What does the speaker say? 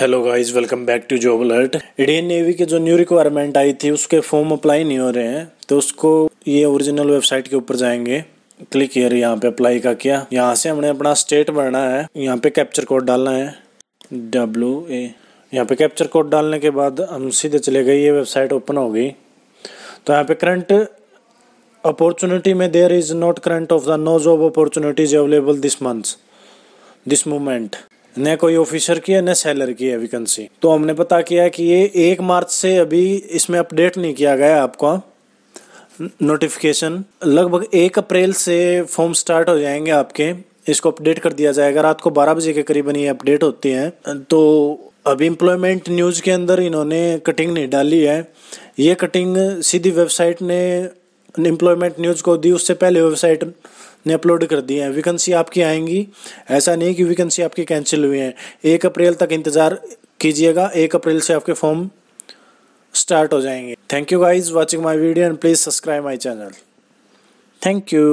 hello guys welcome back to job alert Indian navy के जो new requirement आई थी उसके फॉर्म अप्लाई नहीं हो रहे हैं तो उसको ये ओरिजिनल वेबसाइट के ऊपर जाएंगे क्लिक हियर यहाँ पे अप्लाई का किया यहाँ से हमने अपना स्टेट भरना है यहाँ पे कैप्चर कोड डालना है डब्ल्यू ए यहाँ पे कैप्चर कोड डालने के बाद हम सीधे चले गए ये वेबसाइट ओपन हो गई तो यहाँ पे करंट अपॉर्चुनिटी में there is not current of the no job opportunities available this month this moment न कोई ऑफिसर की है न सेलर की है वैकेंसी तो हमने पता किया कि ये एक मार्च से अभी इसमें अपडेट नहीं किया गया आपका नोटिफिकेशन लगभग एक अप्रैल से फॉर्म स्टार्ट हो जाएंगे आपके इसको अपडेट कर दिया जाएगा रात को बारह बजे के करीबन ये अपडेट होती है तो अभी एम्प्लॉयमेंट न्यूज़ के अंदर इन्होंने कटिंग नहीं डाली है ये कटिंग सीधी वेबसाइट ने अनएम्प्लॉयमेंट न्यूज़ को दी उससे पहले वेबसाइट ने अपलोड कर दिए हैं वैकेंसी आपकी आएंगी ऐसा नहीं कि वैकेंसी आपकी कैंसिल हुई है एक अप्रैल तक इंतज़ार कीजिएगा एक अप्रैल से आपके फॉर्म स्टार्ट हो जाएंगे thank you guys watching my video and please subscribe my channel thank you